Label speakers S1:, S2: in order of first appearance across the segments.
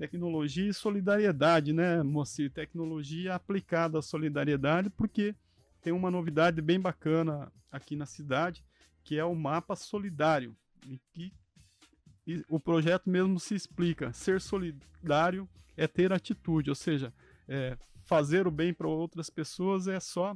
S1: tecnologia e solidariedade, né, Moci? Tecnologia aplicada à solidariedade, porque tem uma novidade bem bacana aqui na cidade, que é o mapa solidário, e que e o projeto mesmo se explica. Ser solidário é ter atitude, ou seja, é, fazer o bem para outras pessoas é só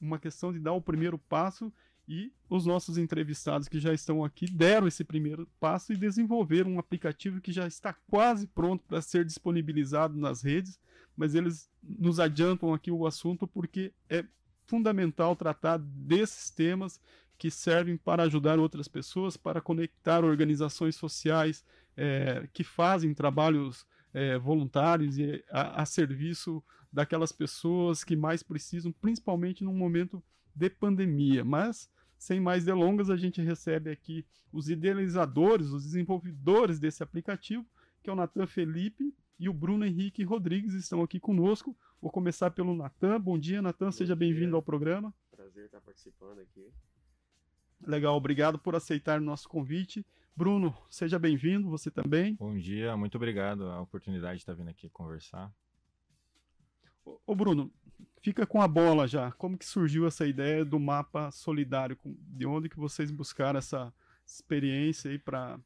S1: uma questão de dar o primeiro passo e os nossos entrevistados que já estão aqui deram esse primeiro passo e desenvolveram um aplicativo que já está quase pronto para ser disponibilizado nas redes, mas eles nos adiantam aqui o assunto porque é fundamental tratar desses temas que servem para ajudar outras pessoas, para conectar organizações sociais é, que fazem trabalhos é, voluntários e a, a serviço daquelas pessoas que mais precisam, principalmente num momento de pandemia. Mas, sem mais delongas, a gente recebe aqui os idealizadores, os desenvolvedores desse aplicativo, que é o Natan Felipe e o Bruno Henrique Rodrigues estão aqui conosco. Vou começar pelo Natan. Bom dia, Natan. Seja bem-vindo ao programa. Prazer estar participando aqui. Legal, obrigado por aceitar o nosso convite. Bruno, seja bem-vindo, você também. Bom dia, muito obrigado a
S2: oportunidade de estar vindo aqui conversar.
S1: Ô Bruno, fica com a bola já. Como que surgiu essa ideia do mapa solidário? De onde que vocês buscaram essa experiência aí para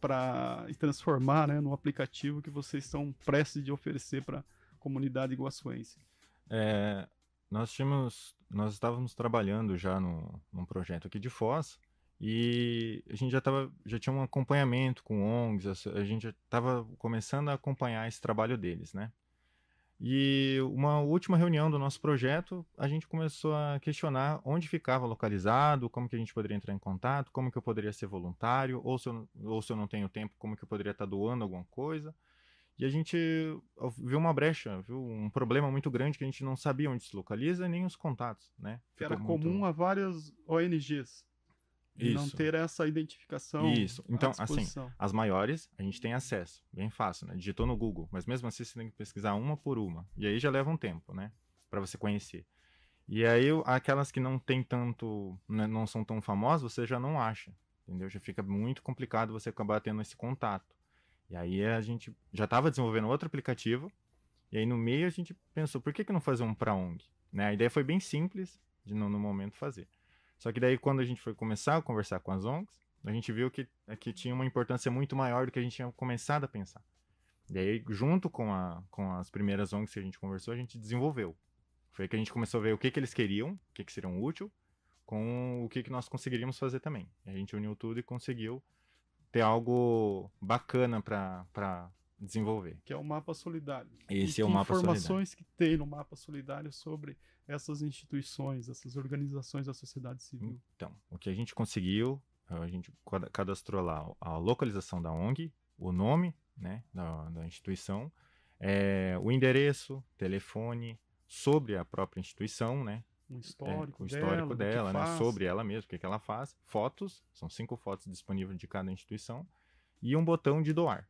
S1: para transformar né, no aplicativo que vocês estão prestes de oferecer para a comunidade iguaçuense?
S2: É, nós tínhamos, nós estávamos trabalhando já no, num projeto aqui de Foz e a gente já, tava, já tinha um acompanhamento com ONGs, a, a gente já estava começando a acompanhar esse trabalho deles, né? E uma última reunião do nosso projeto, a gente começou a questionar onde ficava localizado, como que a gente poderia entrar em contato, como que eu poderia ser voluntário, ou se eu, ou se eu não tenho tempo, como que eu poderia estar doando alguma coisa. E a gente viu uma brecha, viu um problema muito grande que a gente não sabia onde se localiza nem
S1: os contatos, né? Que era comum muito... a várias ONGs. Isso. E não ter essa identificação. Isso. Então, assim,
S2: as maiores a gente tem acesso, bem fácil, né? Digitou no Google, mas mesmo assim você tem que pesquisar uma por uma. E aí já leva um tempo, né? Para você conhecer. E aí aquelas que não tem tanto, né, não são tão famosas, você já não acha, entendeu? Já fica muito complicado você acabar tendo esse contato. E aí a gente já estava desenvolvendo outro aplicativo, e aí no meio a gente pensou, por que, que não fazer um para ONG? Né? A ideia foi bem simples de no, no momento fazer. Só que daí, quando a gente foi começar a conversar com as ONGs, a gente viu que, que tinha uma importância muito maior do que a gente tinha começado a pensar. E junto com, a, com as primeiras ONGs que a gente conversou, a gente desenvolveu. Foi que a gente começou a ver o que, que eles queriam, o que, que seriam útil, com o que, que nós conseguiríamos fazer também. a gente uniu tudo e conseguiu ter algo bacana para desenvolver.
S1: Que é o mapa solidário. Esse e é o mapa informações solidário. informações que tem no mapa solidário sobre essas instituições, essas organizações da sociedade civil.
S2: Então, o que a gente conseguiu, a gente cadastrou lá a localização da ONG, o nome né, da, da instituição, é, o endereço, telefone, sobre a própria instituição, né? É, histórico, é, o histórico dela, dela né, sobre ela mesma, o que, que ela faz, fotos, são cinco fotos disponíveis de cada instituição, e um botão de doar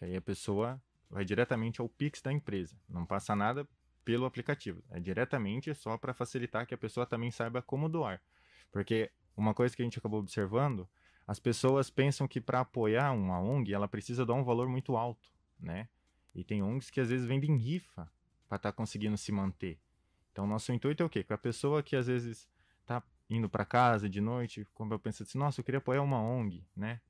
S2: que aí a pessoa vai diretamente ao Pix da empresa, não passa nada pelo aplicativo, é diretamente só para facilitar que a pessoa também saiba como doar. Porque uma coisa que a gente acabou observando, as pessoas pensam que para apoiar uma ONG, ela precisa dar um valor muito alto, né? E tem ONGs que às vezes vendem rifa para estar tá conseguindo se manter. Então, nosso intuito é o quê? Que a pessoa que às vezes está indo para casa de noite, como eu penso assim, nossa, eu queria apoiar uma ONG, né?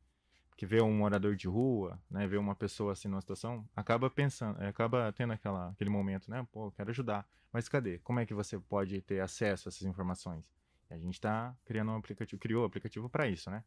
S2: que vê um morador de rua, né, vê uma pessoa assim numa situação, acaba pensando, eh, acaba tendo aquela, aquele momento, né, pô, quero ajudar, mas cadê? Como é que você pode ter acesso a essas informações? E a gente está criando um aplicativo, criou um aplicativo para isso, né?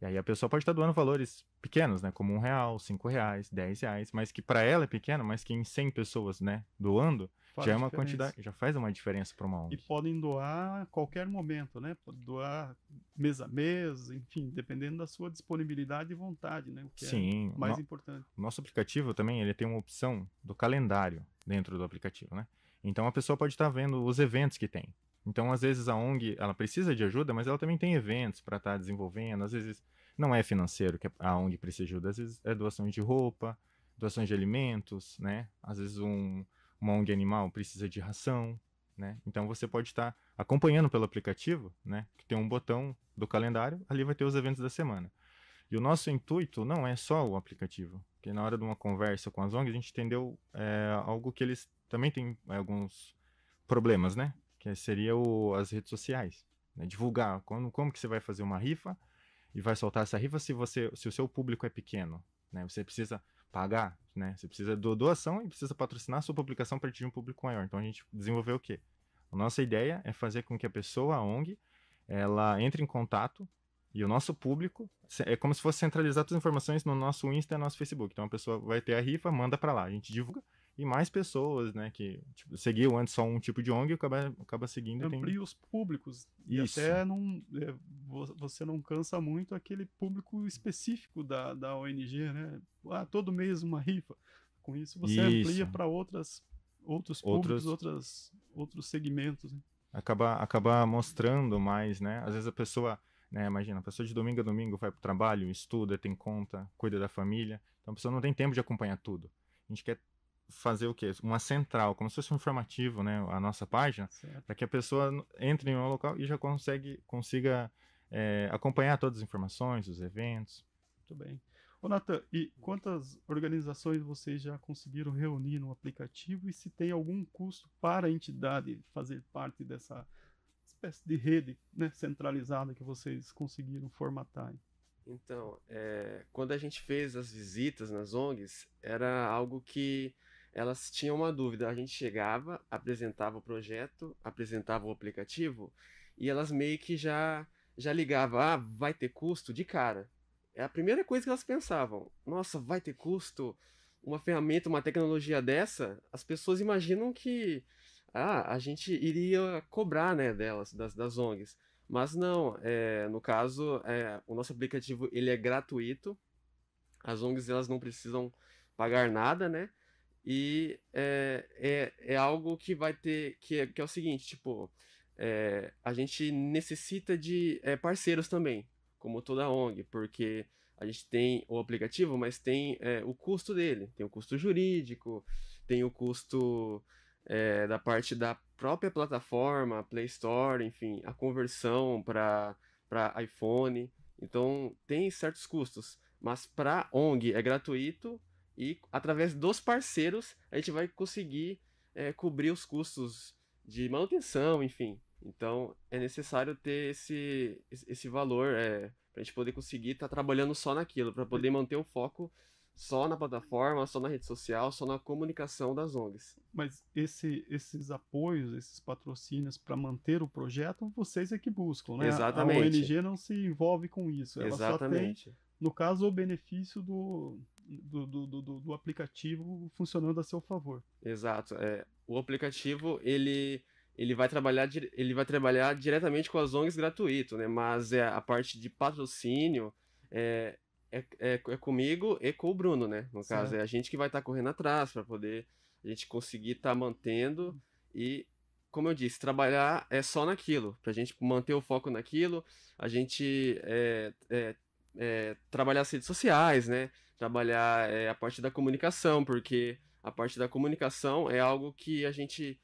S2: E aí a pessoa pode estar doando valores pequenos, né, como um real, cinco reais, dez reais, mas que para ela é pequeno, mas que em 100 pessoas, né, doando, já é uma quantidade, já faz uma diferença para uma ONG. E
S1: podem doar a qualquer momento, né? Pode doar mês a mês, enfim, dependendo da sua disponibilidade e vontade, né? O que é Sim, é mais no, importante.
S2: O nosso aplicativo também, ele tem uma opção do calendário dentro do aplicativo, né? Então a pessoa pode estar tá vendo os eventos que tem. Então, às vezes a ONG, ela precisa de ajuda, mas ela também tem eventos para estar tá desenvolvendo. Às vezes não é financeiro que a ONG precisa de ajuda, às vezes é doação de roupa, doações de alimentos, né? Às vezes um, uma ONG animal precisa de ração, né? Então você pode estar acompanhando pelo aplicativo, né? Que tem um botão do calendário, ali vai ter os eventos da semana. E o nosso intuito não é só o aplicativo, porque na hora de uma conversa com as ONGs a gente entendeu é, algo que eles também têm eh, alguns problemas, né? Que seria o, as redes sociais, né? divulgar como, como que você vai fazer uma rifa e vai soltar essa rifa se você se o seu público é pequeno, né? Você precisa pagar, né? Você precisa do doação e precisa patrocinar sua publicação para atingir um público maior. Então a gente desenvolveu o quê? A nossa ideia é fazer com que a pessoa, a ONG, ela entre em contato e o nosso público é como se fosse centralizar as informações no nosso Insta e no nosso Facebook. Então a pessoa vai ter a rifa, manda para lá, a gente divulga e mais pessoas, né? Que tipo, seguiam antes só um tipo de ONG e acaba, acaba
S1: seguindo. Amplia tem... os públicos. Isso. E até não, é, você não cansa muito aquele público específico da, da ONG, né? Ah, todo mês uma rifa. Com isso você isso. amplia para outras outros públicos, outros... outras, outros segmentos. Né?
S2: Acaba, acaba mostrando mais, né? Às vezes a pessoa. Né, imagina, a pessoa de domingo a domingo vai para o trabalho, estuda, tem conta, cuida da família. Então a pessoa não tem tempo de acompanhar tudo. A gente quer fazer o quê? Uma central, como se fosse um informativo, né? A nossa página, para que a pessoa entre em um local e já consegue, consiga é, acompanhar todas as informações,
S1: os eventos. Muito bem. Ô, Nathan, e quantas organizações vocês já conseguiram reunir no aplicativo e se tem algum custo para a entidade fazer parte dessa espécie de rede né, centralizada que vocês conseguiram formatar?
S3: Então, é, quando a gente fez as visitas nas ONGs, era algo que elas tinham uma dúvida. A gente chegava, apresentava o projeto, apresentava o aplicativo e elas meio que já já ligavam, ah, vai ter custo de cara. É a primeira coisa que elas pensavam. Nossa, vai ter custo uma ferramenta, uma tecnologia dessa? As pessoas imaginam que ah, a gente iria cobrar, né, delas, das, das ONGs. Mas não, é, no caso, é, o nosso aplicativo ele é gratuito. As ONGs elas não precisam pagar nada, né? E é, é, é algo que vai ter. Que é, que é o seguinte, tipo, é, a gente necessita de é, parceiros também, como toda ONG, porque a gente tem o aplicativo, mas tem é, o custo dele, tem o custo jurídico, tem o custo é, da parte da própria plataforma, Play Store, enfim, a conversão para iPhone. Então, tem certos custos, mas para ONG é gratuito e através dos parceiros a gente vai conseguir é, cobrir os custos de manutenção, enfim. Então é necessário ter esse, esse valor é, para a gente poder conseguir estar tá trabalhando só naquilo, para poder manter o foco só na plataforma, só na rede social, só na comunicação das ONGs.
S1: Mas esse, esses apoios, esses patrocínios para manter o projeto, vocês é que buscam, né? Exatamente. A ONG não
S3: se envolve com isso. Ela Exatamente. só tem,
S1: no caso, o benefício do, do, do, do, do aplicativo funcionando a seu favor.
S3: Exato. É, o aplicativo, ele ele vai trabalhar ele vai trabalhar diretamente com as ONGs gratuito, né? Mas é a parte de patrocínio é, é, é, é, comigo e com o Bruno, né? No certo. caso é a gente que vai estar tá correndo atrás para poder a gente conseguir estar tá mantendo e como eu disse, trabalhar é só naquilo, para a gente manter o foco naquilo, a gente é, é, é trabalhar as redes sociais, né? trabalhar é, a parte da comunicação, porque a parte da comunicação é algo que a gente,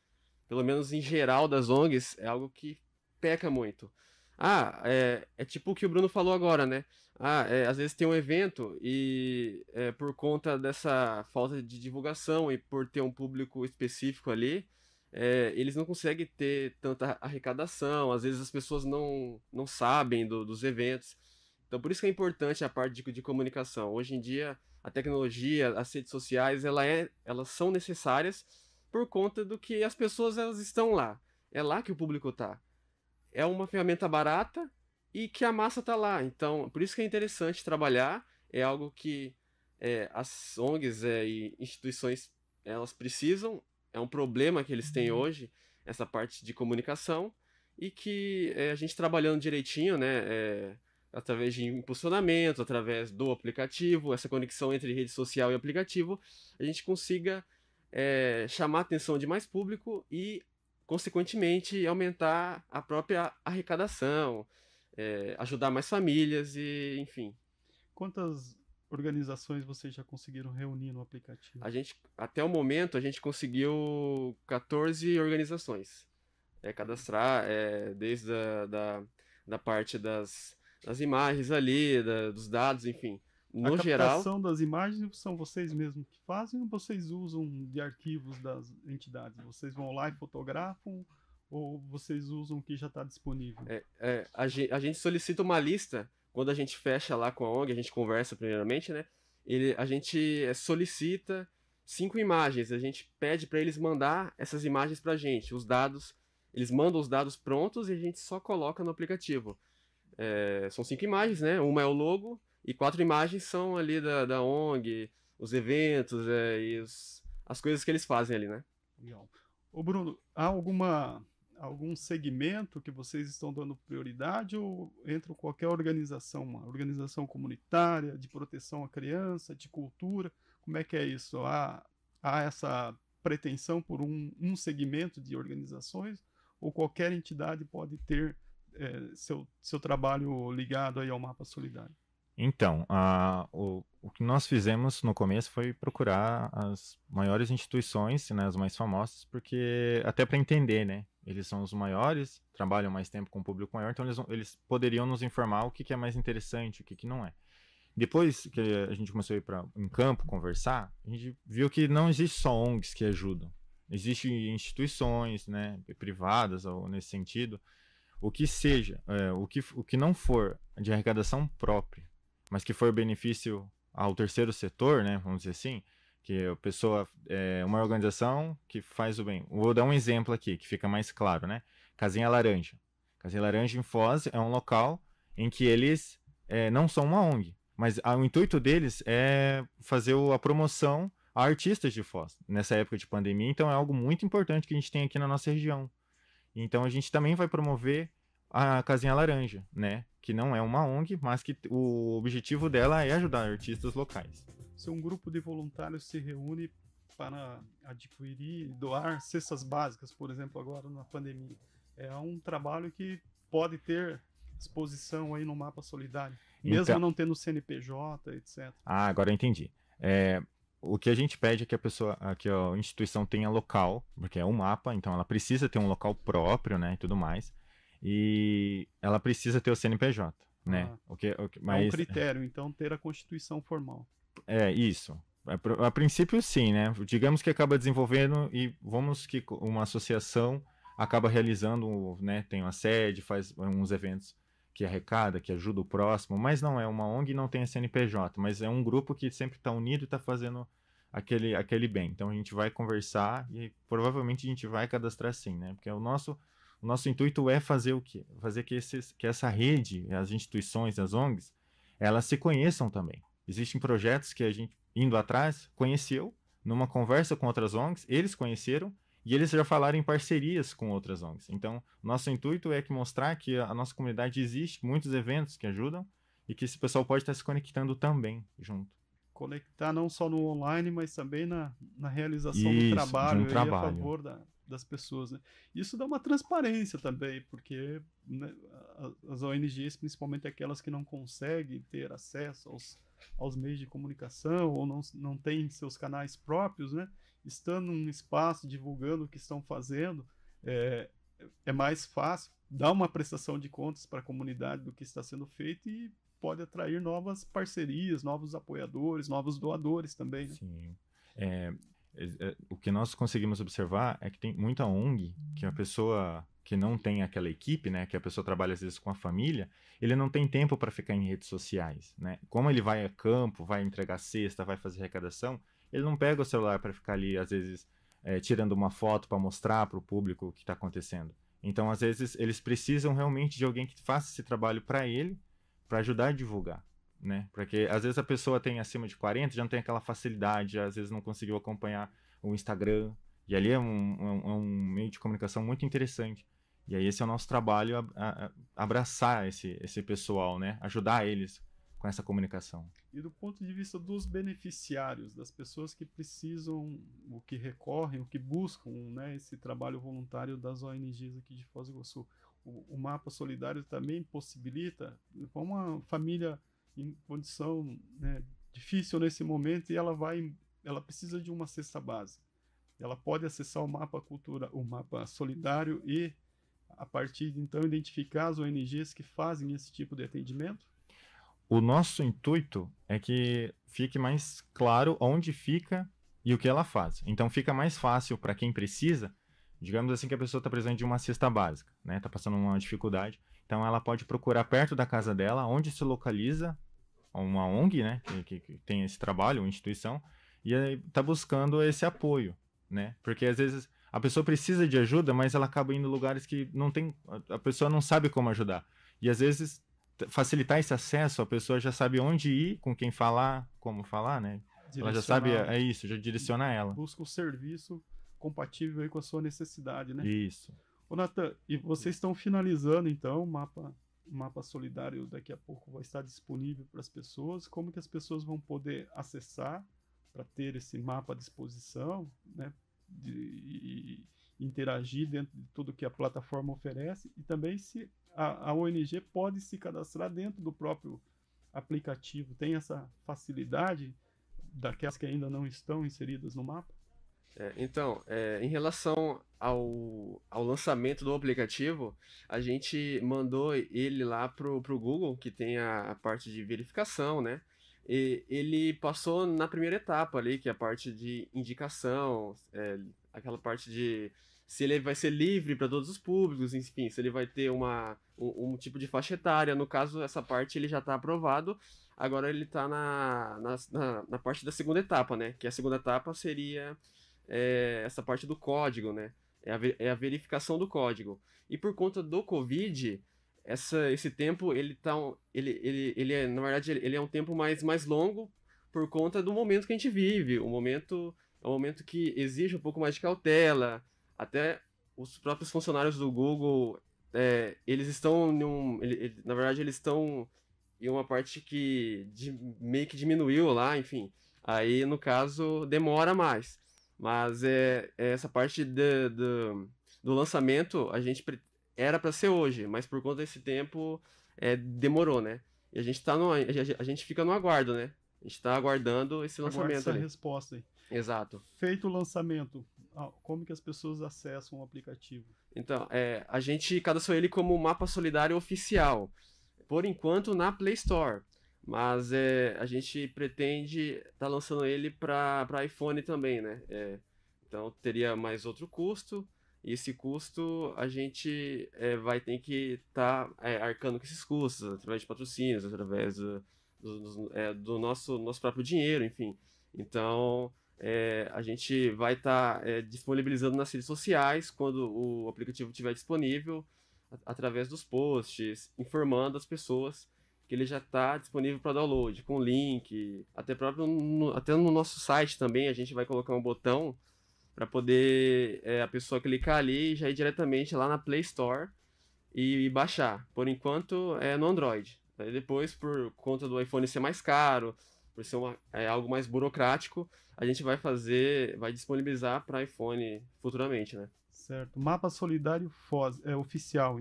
S3: pelo menos em geral das ONGs, é algo que peca muito. Ah, é, é tipo o que o Bruno falou agora, né? Ah, é, às vezes tem um evento e é, por conta dessa falta de divulgação e por ter um público específico ali, é, eles não conseguem ter tanta arrecadação, às vezes as pessoas não, não sabem do, dos eventos. Então, por isso que é importante a parte de, de comunicação. Hoje em dia, a tecnologia, as redes sociais, ela é, elas são necessárias por conta do que as pessoas elas estão lá. É lá que o público está. É uma ferramenta barata e que a massa está lá. Então, por isso que é interessante trabalhar. É algo que é, as ONGs é, e instituições elas precisam. É um problema que eles têm uhum. hoje essa parte de comunicação e que é, a gente trabalhando direitinho, né? É, através de impulsionamento, através do aplicativo, essa conexão entre rede social e aplicativo, a gente consiga é, chamar a atenção de mais público e, consequentemente, aumentar a própria arrecadação, é, ajudar mais famílias e, enfim.
S1: Quantas organizações vocês já conseguiram reunir no aplicativo? A
S3: gente, até o momento, a gente conseguiu 14 organizações é, cadastrar, é, desde a, da, da parte das as imagens ali, da, dos dados, enfim. No a geral. A
S1: das imagens são vocês mesmos que fazem ou vocês usam de arquivos das entidades? Vocês vão lá e fotografam ou vocês usam o que já está disponível?
S3: É, é, a, gente, a, gente, solicita uma lista quando a gente fecha lá com a ONG, a gente conversa primeiramente, né? Ele, a gente é, solicita cinco imagens, a gente pede para eles mandar essas imagens para a gente, os dados, eles mandam os dados prontos e a gente só coloca no aplicativo é, são cinco imagens, né? Uma é o logo e quatro imagens são ali da, da ONG, os eventos é, e os, as coisas que eles fazem ali, né?
S1: Legal. Ô Bruno, há alguma algum segmento que vocês estão dando prioridade ou entra qualquer organização, uma organização comunitária, de proteção à criança, de cultura? Como é que é isso? Há, há essa pretensão por um, um segmento de organizações ou qualquer entidade pode ter é, seu, seu trabalho ligado aí ao mapa solidário?
S2: Então, a, o, o que nós fizemos no começo foi procurar as maiores instituições, né, as mais famosas, porque até para entender, né? Eles são os maiores, trabalham mais tempo com o público maior, então eles, eles poderiam nos informar o que, que é mais interessante, o que, que não é. Depois que a gente começou a ir para em campo conversar, a gente viu que não existe só ONGs que ajudam. Existem instituições, né, privadas ou nesse sentido, o que seja, é, o, que, o que não for de arrecadação própria, mas que for benefício ao terceiro setor, né, vamos dizer assim, que a pessoa é uma organização que faz o bem. Vou dar um exemplo aqui que fica mais claro, né? Casinha Laranja. Casinha Laranja em Foz é um local em que eles é, não são uma ONG, mas a, o intuito deles é fazer o, a promoção a artistas de Foz nessa época de pandemia. Então é algo muito importante que a gente tem aqui na nossa região. Então a gente também vai promover a Casinha Laranja, né? Que não é uma ONG, mas que o objetivo dela é ajudar artistas locais.
S1: Se um grupo de voluntários se reúne para adquirir e doar cestas básicas, por exemplo, agora na pandemia, é um trabalho que pode ter exposição aí no mapa solidário, mesmo então... não tendo CNPJ, etc.
S2: Ah, agora eu entendi. É, o que a gente pede é que a pessoa, que a instituição tenha local, porque é um mapa, então ela precisa ter um local próprio, né, e tudo mais. E ela precisa ter o CNPJ, né? Ah, o que, o que, mas... É um
S1: critério, então, ter a constituição formal.
S2: É, isso. A, a princípio, sim, né? Digamos que acaba desenvolvendo e vamos que uma associação acaba realizando, né, tem uma sede, faz uns eventos que arrecada, que ajuda o próximo, mas não é uma ONG, não tem a CNPJ, mas é um grupo que sempre está unido e está fazendo aquele, aquele bem. Então a gente vai conversar e provavelmente a gente vai cadastrar sim, né? Porque o nosso, o nosso intuito é fazer o quê? Fazer que, esses, que essa rede, as instituições, as ONGs, elas se conheçam também. Existem projetos que a gente, indo atrás, conheceu, numa conversa com outras ONGs, eles conheceram e eles já falaram em parcerias com outras ONGs. Então, nosso intuito é que mostrar que a nossa comunidade existe, muitos eventos que ajudam e que esse pessoal pode estar se conectando também
S1: junto conectar não só no online, mas também na, na realização Isso, do trabalho, um trabalho. a favor da, das pessoas. Né? Isso dá uma transparência também, porque né, as ONGs, principalmente aquelas que não conseguem ter acesso aos, aos meios de comunicação ou não, não têm seus canais próprios, né, estando num espaço divulgando o que estão fazendo, é, é mais fácil dar uma prestação de contas para a comunidade do que está sendo feito e pode atrair novas parcerias, novos apoiadores, novos doadores também. Né? Sim.
S2: É, é, o que nós conseguimos observar é que tem muita ONG que a pessoa que não tem aquela equipe, né, que a pessoa trabalha às vezes com a família, ele não tem tempo para ficar em redes sociais, né? Como ele vai a campo, vai entregar cesta, vai fazer arrecadação, ele não pega o celular para ficar ali às vezes é, tirando uma foto para mostrar para o público o que está acontecendo. Então, às vezes, eles precisam realmente de alguém que faça esse trabalho para ele para ajudar a divulgar, né? Porque às vezes a pessoa tem acima de 40, já não tem aquela facilidade, às vezes não conseguiu acompanhar o Instagram, e ali é um, é um é meio de comunicação muito interessante. E aí esse é o nosso trabalho, a, a, abraçar esse, esse pessoal, né? Ajudar eles com essa comunicação.
S1: E do ponto de vista dos beneficiários, das pessoas que precisam, o que recorrem, o que buscam né, esse trabalho voluntário das ONGs aqui de Foz do Iguaçu, o, o mapa solidário também possibilita para uma família em condição né, difícil nesse momento e ela vai, ela precisa de uma cesta básica. Ela pode acessar o mapa cultura, o mapa solidário e a partir de então identificar as ONGs que fazem esse tipo de atendimento
S2: o nosso intuito é que fique mais claro onde fica e o que ela faz. Então fica mais fácil para quem precisa, digamos assim que a pessoa está precisando de uma cesta básica, né? Está passando uma dificuldade. Então ela pode procurar perto da casa dela, onde se localiza uma ONG, né? Que, que, que tem esse trabalho, uma instituição, e está buscando esse apoio, né? Porque às vezes a pessoa precisa de ajuda, mas ela acaba indo em lugares que não tem, a pessoa não sabe como ajudar. E às vezes facilitar esse acesso, a pessoa já sabe onde ir, com quem falar, como falar, né? Direcionar, ela já sabe, é isso, já direciona ela.
S1: Busca o serviço compatível com a sua necessidade, né? Isso. Ô, Natan, e vocês estão finalizando, então, o mapa, mapa solidário daqui a pouco vai estar disponível para as pessoas. Como que as pessoas vão poder acessar para ter esse mapa à disposição, né? De, e, interagir dentro de tudo que a plataforma oferece e também se a, a ONG pode se cadastrar dentro do próprio aplicativo. Tem essa facilidade daquelas que ainda não estão inseridas no mapa?
S3: É, então, é, em relação ao, ao lançamento do aplicativo, a gente mandou ele lá pro, pro Google, que tem a, a parte de verificação, né? E ele passou na primeira etapa ali, que é a parte de indicação, é, aquela parte de se ele vai ser livre para todos os públicos, enfim, se ele vai ter uma, um, um, tipo de faixa etária. No caso, essa parte ele já está aprovado. Agora ele está na, na, na, parte da segunda etapa, né? Que a segunda etapa seria é, essa parte do código, né? É a, é a verificação do código. E por conta do Covid, essa, esse tempo ele tá ele, ele, ele é, na verdade ele é um tempo mais, mais longo por conta do momento que a gente vive o momento é um momento que exige um pouco mais de cautela até os próprios funcionários do Google é, eles estão um, ele, ele, na verdade, eles estão em uma parte que de, meio que diminuiu lá, enfim. Aí, no caso, demora mais. Mas é, é essa parte de, de, do lançamento, a gente era para ser hoje, mas por conta desse tempo, é, demorou, né? E a gente, tá no, a, a gente fica no aguardo, né? A gente está aguardando esse lançamento. Aguarda essa ali. resposta aí. Exato. Feito
S1: o lançamento, como que as pessoas acessam o aplicativo?
S3: Então, é, a gente cadastrou ele como mapa solidário oficial, por enquanto na Play Store. Mas é, a gente pretende estar tá lançando ele para iPhone também, né? É, então teria mais outro custo. E esse custo a gente é, vai ter que estar tá, é, arcando com esses custos, através de patrocínios, através do, do, do, é, do nosso, nosso próprio dinheiro, enfim. Então, é, a gente vai estar tá, é, disponibilizando nas redes sociais quando o aplicativo estiver disponível, a, através dos posts, informando as pessoas que ele já está disponível para download, com link, até próprio no, até no nosso site também a gente vai colocar um botão para poder é, a pessoa clicar ali e já ir diretamente lá na Play Store e, e baixar. Por enquanto é no Android. depois, por conta do iPhone ser mais caro, por ser uma, é algo mais burocrático, a gente vai fazer, vai disponibilizar para iPhone futuramente, né?
S1: Certo. Mapa solidário Foz, é oficial,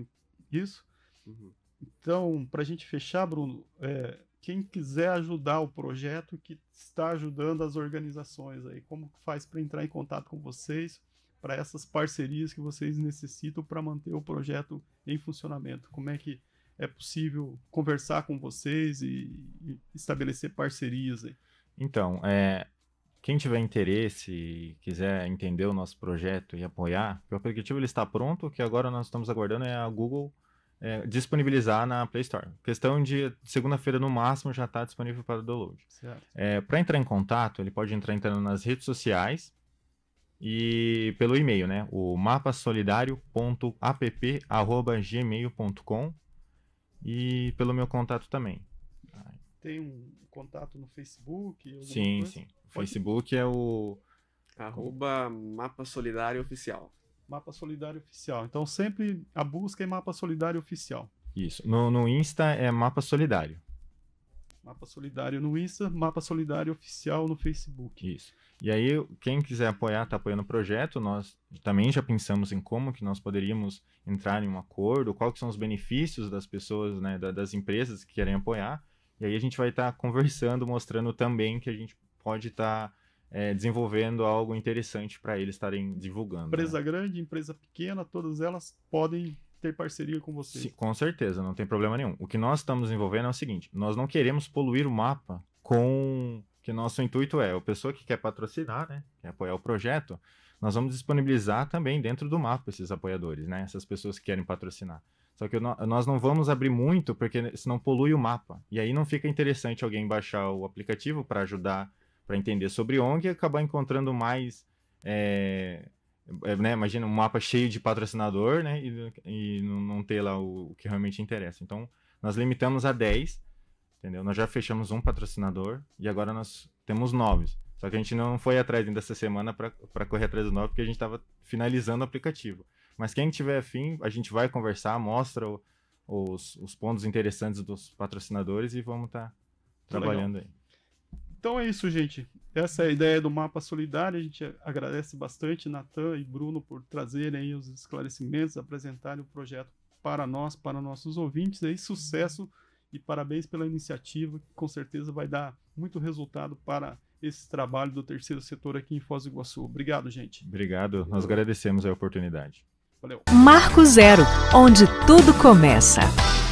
S1: isso? Uhum. Então, para a gente fechar, Bruno, é, quem quiser ajudar o projeto que está ajudando as organizações aí, como faz para entrar em contato com vocês? para essas parcerias que vocês necessitam para manter o projeto em funcionamento? Como é que é possível conversar com vocês e, e estabelecer parcerias aí?
S2: Então, é, quem tiver interesse, quiser entender o nosso projeto e apoiar, o aplicativo ele está pronto, o que agora nós estamos aguardando é a Google é, disponibilizar na Play Store. Questão de segunda-feira no máximo já está disponível para download. É, para entrar em contato, ele pode entrar entrando nas redes sociais e pelo e-mail, né? O mapasolidario.app@gmail.com e pelo meu contato também.
S1: Tem um contato no Facebook? Sim, coisa? sim. O Facebook
S2: é o.
S3: Arroba Mapa Solidário Oficial. Mapa
S1: Solidário Oficial. Então sempre a busca é Mapa Solidário Oficial.
S2: Isso. No, no Insta é Mapa Solidário.
S1: Mapa Solidário no Insta, Mapa Solidário Oficial no Facebook. Isso.
S2: E aí, quem quiser apoiar, está apoiando o projeto. Nós também já pensamos em como que nós poderíamos entrar em um acordo, quais são os benefícios das pessoas, né, da, das empresas que querem apoiar. E aí a gente vai estar tá conversando, mostrando também que a gente pode estar tá, é, desenvolvendo algo interessante para eles estarem divulgando. Né. Empresa
S1: né? grande, empresa pequena, todas elas podem ter parceria com vocês. Sim,
S2: com certeza, não tem problema nenhum. O que nós estamos envolvendo é o seguinte: nós não queremos poluir o mapa
S1: com
S2: que nosso intuito é, a pessoa que quer patrocinar, né, quer apoiar o projeto, nós vamos disponibilizar também dentro do mapa esses apoiadores, né, essas pessoas que querem patrocinar. Só que nós não vamos abrir muito, porque senão polui o mapa. E aí não fica interessante alguém baixar o aplicativo para ajudar, para entender sobre ONG e acabar encontrando mais. É, é, né, imagina um mapa cheio de patrocinador né, e, e não ter lá o, o, que realmente interessa. Então, nós limitamos a 10 entendeu? Nós já fechamos um patrocinador e agora nós temos nove. Só que a gente não foi atrás ainda essa semana para correr atrás do nove, porque a gente estava finalizando o aplicativo. Mas quem tiver afim, a gente vai conversar, mostra o, os, os, pontos interessantes dos patrocinadores e vamos estar tá, tá trabalhando legal.
S1: aí. Então é isso, gente. Essa é a ideia do Mapa Solidário. A gente agradece bastante Natan e Bruno por trazerem aí os esclarecimentos, apresentarem o projeto para nós, para nossos ouvintes. E sucesso! E parabéns pela iniciativa, que com certeza vai dar muito resultado para esse trabalho do terceiro setor aqui em Foz do Iguaçu. Obrigado, gente.
S2: Obrigado, nós agradecemos a oportunidade. Valeu.
S1: Marco Zero, onde tudo começa.